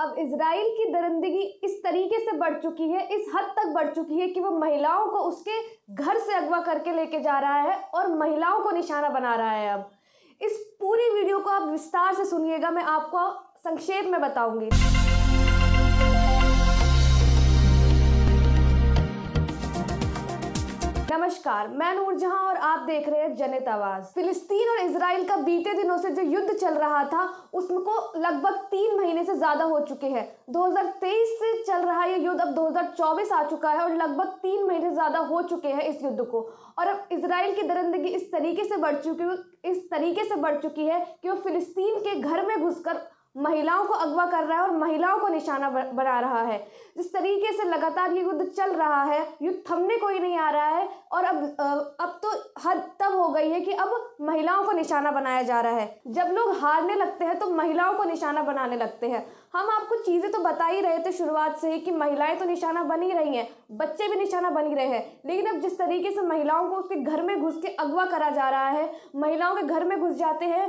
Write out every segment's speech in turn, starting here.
अब इसराइल की दरंदगी इस तरीके से बढ़ चुकी है इस हद तक बढ़ चुकी है कि वो महिलाओं को उसके घर से अगवा करके लेके जा रहा है और महिलाओं को निशाना बना रहा है अब इस पूरी वीडियो को आप विस्तार से सुनिएगा मैं आपको संक्षेप में बताऊंगी नमस्कार मैं नूरजहां और आप देख रहे हैं जनित आवाज फिलिस्तीन और इसराइल का बीते दिनों से जो युद्ध चल रहा था उसको लगभग तीन महीने से ज्यादा हो चुके हैं 2023 से चल रहा ये युद्ध अब 2024 आ चुका है और लगभग तीन महीने से ज्यादा हो चुके हैं इस युद्ध को और अब इसराइल की दरंदगी इस तरीके से बढ़ चुकी इस तरीके से बढ़ चुकी है कि वो फिलिस्तीन के घर में घुसकर महिलाओं को अगवा कर रहा है और महिलाओं को निशाना बना रहा है जिस तरीके से लगातार ये युद्ध चल रहा है युद्ध थमने को ही नहीं आ रहा है और अब अब तो हद तब हो गई है कि अब महिलाओं को निशाना बनाया जा रहा है जब लोग हारने लगते हैं तो महिलाओं को निशाना बनाने लगते हैं हम आपको चीज़ें तो बता ही रहे थे शुरुआत से ही कि महिलाएं तो निशाना बन ही रही हैं बच्चे भी निशाना बन ही रहे हैं लेकिन अब जिस तरीके से महिलाओं को उसके घर में घुस के अगवा करा जा रहा है महिलाओं के घर में घुस जाते हैं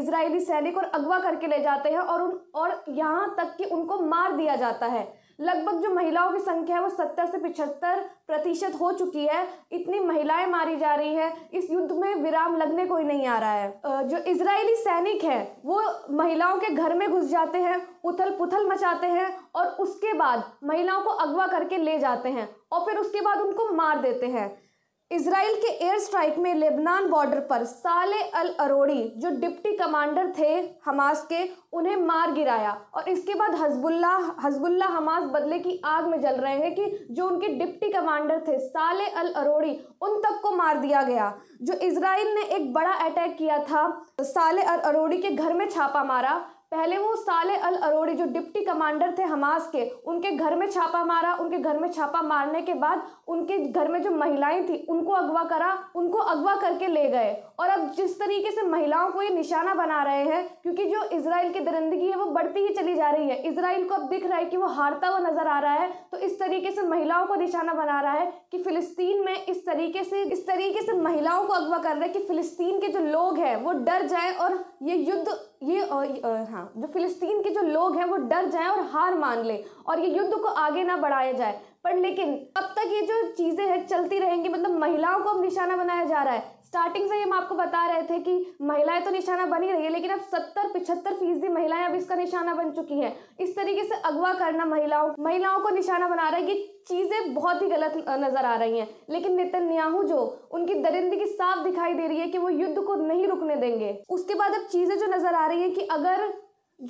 इसराइली सैनिक और अगवा करके ले जाते हैं और उन और यहाँ तक कि उनको मार दिया जाता है लगभग जो महिलाओं की संख्या है वो सत्तर से पिछहत्तर प्रतिशत हो चुकी है इतनी महिलाएं मारी जा रही है इस युद्ध में विराम लगने को ही नहीं आ रहा है जो इसराइली सैनिक है वो महिलाओं के घर में घुस जाते हैं उथल पुथल मचाते हैं और उसके बाद महिलाओं को अगवा करके ले जाते हैं और फिर उसके बाद उनको मार देते हैं इसराइल के एयर स्ट्राइक में लेबनान बॉर्डर पर साले अल अरोड़ी जो डिप्टी कमांडर थे हमास के उन्हें मार गिराया और इसके बाद हजबुल्ला हजबुल्ला हमास बदले की आग में जल रहे हैं कि जो उनके डिप्टी कमांडर थे साले अल अरोड़ी उन तक को मार दिया गया जो इसराइल ने एक बड़ा अटैक किया था तो साले अल अरोड़ी के घर में छापा मारा पहले वो साले अल अरोड़ी जो डिप्टी कमांडर थे हमास के उनके घर में छापा मारा उनके घर में छापा मारने के बाद उनके घर में जो महिलाएं थी उनको अगवा करा उनको अगवा करके ले गए और अब जिस तरीके से महिलाओं को ये निशाना बना रहे हैं क्योंकि जो इसराइल की दरिंदगी है वो बढ़ती ही चली जा रही है इसराइल को अब दिख रहा है कि वो हारता हुआ नजर आ रहा है इस तरीके से महिलाओं को निशाना बना रहा है कि फिलिस्तीन में इस तरीके से इस तरीके से महिलाओं को अगवा कर रहा है कि फिलिस्तीन के जो लोग हैं वो डर जाए और ये युद्ध ये हाँ जो फिलिस्तीन के जो लोग हैं वो डर जाए और हार मान ले और ये युद्ध को आगे ना बढ़ाया जाए पर लेकिन अब तक ये जो चीज़ें हैं चलती रहेंगी मतलब महिलाओं को अब निशाना बनाया जा रहा है स्टार्टिंग से ही हम आपको बता रहे थे कि महिलाएं तो निशाना बन ही रही है लेकिन अब सत्तर पिछहत्तर फीसदी महिलाएं अब इसका निशाना बन चुकी हैं इस तरीके से अगवा करना महिलाओं महिलाओं को निशाना बना रहा है कि चीज़ें बहुत ही गलत नज़र आ रही हैं लेकिन नितन्याहू जो उनकी दरिंदगी साफ दिखाई दे रही है कि वो युद्ध को नहीं रुकने देंगे उसके बाद अब चीज़ें जो नज़र आ रही है कि अगर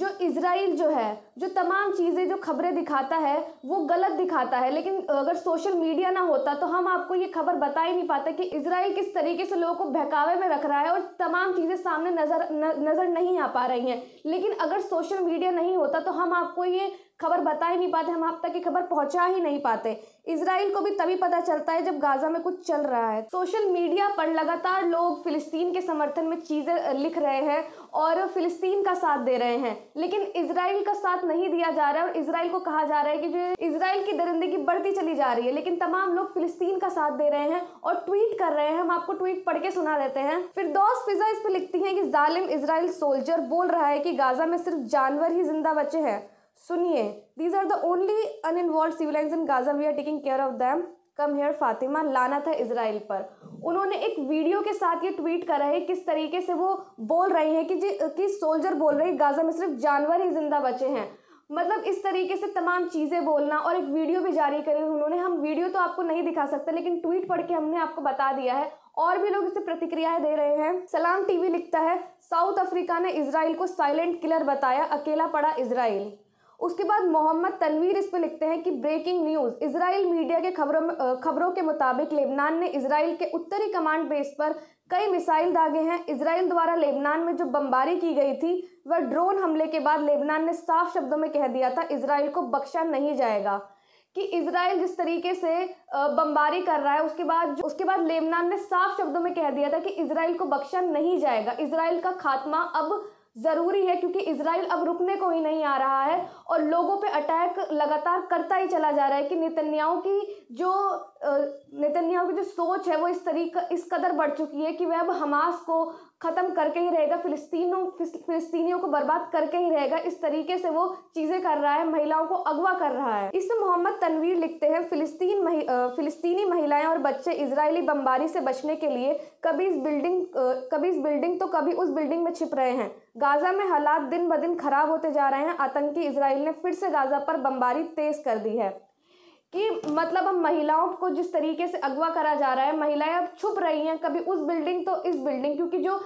जो इसराइल जो है जो तमाम चीज़ें जो खबरें दिखाता है वो गलत दिखाता है लेकिन अगर सोशल मीडिया ना होता तो हम आपको ये खबर बता ही नहीं पाते कि इसराइल किस तरीके से लोगों को बहकावे में रख रहा है और तमाम चीज़ें सामने नज़र न, नज़र नहीं आ पा रही हैं लेकिन अगर सोशल मीडिया नहीं होता तो हम आपको ये खबर बता ही नहीं पाते हम आप तक की खबर पहुंचा ही नहीं पाते इसराइल को भी तभी पता चलता है जब गाजा में कुछ चल रहा है सोशल मीडिया पर लगातार लोग फिलिस्तीन के समर्थन में चीज़ें लिख रहे हैं और फिलिस्तीन का साथ दे रहे हैं लेकिन इसराइल का साथ नहीं दिया जा रहा है और इसराइल को कहा जा रहा है कि जो इसराइल की दरिंदगी बढ़ती चली जा रही है लेकिन तमाम लोग फिलिस्तीन का साथ दे रहे हैं और ट्वीट कर रहे हैं हम आपको ट्वीट पढ़ के सुना देते हैं फिर दोस्त फिजा इस पर लिखती है कि जालिम इसराइल सोल्जर बोल रहा है कि गाजा में सिर्फ जानवर ही जिंदा बचे हैं सुनिए these are the only uninvolved civilians in Gaza we are taking care of them come here Fatima लाना था इसराइल पर उन्होंने एक वीडियो के साथ ये ट्वीट करा है किस तरीके से वो बोल रहे हैं कि जी कि सोल्जर बोल रहे हैं गाज़ा में सिर्फ जानवर ही जिंदा बचे हैं मतलब इस तरीके से तमाम चीज़ें बोलना और एक वीडियो भी जारी करी उन्होंने हम वीडियो तो आपको नहीं दिखा सकते लेकिन ट्वीट पढ़ के हमने आपको बता दिया है और भी लोग इसे प्रतिक्रियाएं दे रहे हैं सलाम टीवी लिखता है साउथ अफ्रीका ने इसराइल को साइलेंट किलर बताया अकेला पड़ा इसराइल उसके बाद मोहम्मद तनवीर इस पर लिखते हैं कि ब्रेकिंग न्यूज़ इसराइल मीडिया के खबरों में खबरों के मुताबिक लेबनान ने इसराइल के उत्तरी कमांड बेस पर कई मिसाइल दागे हैं इसराइल द्वारा लेबनान में जो बमबारी की गई थी वह ड्रोन हमले के बाद लेबनान ने साफ शब्दों में कह दिया था इसराइल को बख्शा नहीं जाएगा कि इसराइल जिस तरीके से बमबारी कर रहा है उसके बाद उसके बाद लेबनान ने साफ शब्दों में कह दिया था कि इसराइल को बख्शा नहीं जाएगा इसराइल का खात्मा अब ज़रूरी है क्योंकि इसराइल अब रुकने को ही नहीं आ रहा है लोगों पे अटैक लगातार करता ही चला जा रहा है कि नेतन्याहू की जो नेतन्याहू की जो सोच है वो इस तरीका इस कदर बढ़ चुकी है कि वह अब हमास को ख़त्म करके ही रहेगा फिलिस्तीनों फिलिस्तीनियों को बर्बाद करके ही रहेगा इस तरीके से वो चीज़ें कर रहा है महिलाओं को अगवा कर रहा है इसमें मोहम्मद तनवीर लिखते हैं फिलिस्तीन महि, फिलिस्तीनी महिलाएं और बच्चे इजरायली बमबारी से बचने के लिए कभी इस बिल्डिंग कभी इस बिल्डिंग तो कभी उस बिल्डिंग में छिप रहे हैं गाज़ा में हालात दिन ब दिन खराब होते जा रहे हैं आतंकी इसराइल ने फिर से गाज़ा पर बमबारी तेज़ कर दी है कि मतलब अब महिलाओं को जिस तरीके से अगवा करा जा रहा है महिलाएं अब छुप रही हैं कभी उस बिल्डिंग तो इस बिल्डिंग क्योंकि जो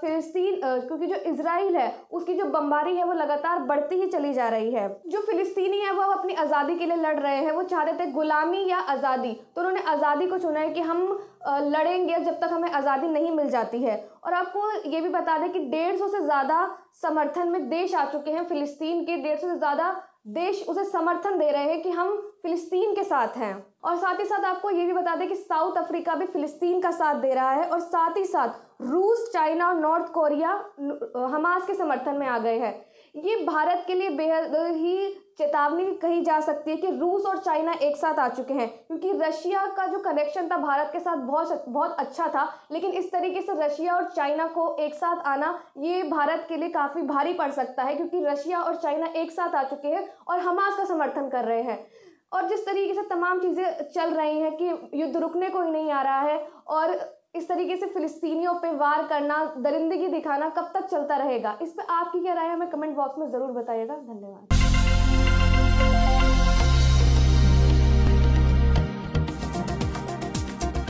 फिलिस्तीन क्योंकि जो इसराइल है उसकी जो बमबारी है वो लगातार बढ़ती ही चली जा रही है जो फिलिस्तीनी है वो अब अपनी आज़ादी के लिए लड़ रहे हैं वो चाहते थे गुलामी या आज़ादी तो उन्होंने आज़ादी को चुना है कि हम लड़ेंगे जब तक हमें आज़ादी नहीं मिल जाती है और आपको ये भी बता दें कि डेढ़ सौ से ज़्यादा समर्थन में देश आ चुके हैं फिलिस्तीन के डेढ़ सौ से ज़्यादा देश उसे समर्थन दे रहे हैं कि हम फिलिस्तीन के साथ हैं और साथ ही साथ आपको ये भी बता दें कि साउथ अफ्रीका भी फिलिस्तीन का साथ दे रहा है और साथ ही साथ रूस चाइना और नॉर्थ कोरिया हमास के समर्थन में आ गए हैं ये भारत के लिए बेहद ही चेतावनी कही जा सकती है कि रूस और चाइना एक साथ आ चुके हैं क्योंकि रशिया का जो कनेक्शन था भारत के साथ बहुत बहुत अच्छा था लेकिन इस तरीके से रशिया और चाइना को एक साथ आना ये भारत के लिए काफ़ी भारी पड़ सकता है क्योंकि रशिया और चाइना एक साथ आ चुके हैं और हमास का समर्थन कर रहे हैं और जिस तरीके से तमाम चीज़ें चल रही हैं कि युद्ध रुकने को ही नहीं आ रहा है और इस तरीके से फिलिस्तीनियों पे वार करना दरिंदगी दिखाना कब तक चलता रहेगा इस पर आपकी क्या राय हमें कमेंट बॉक्स में ज़रूर बताइएगा धन्यवाद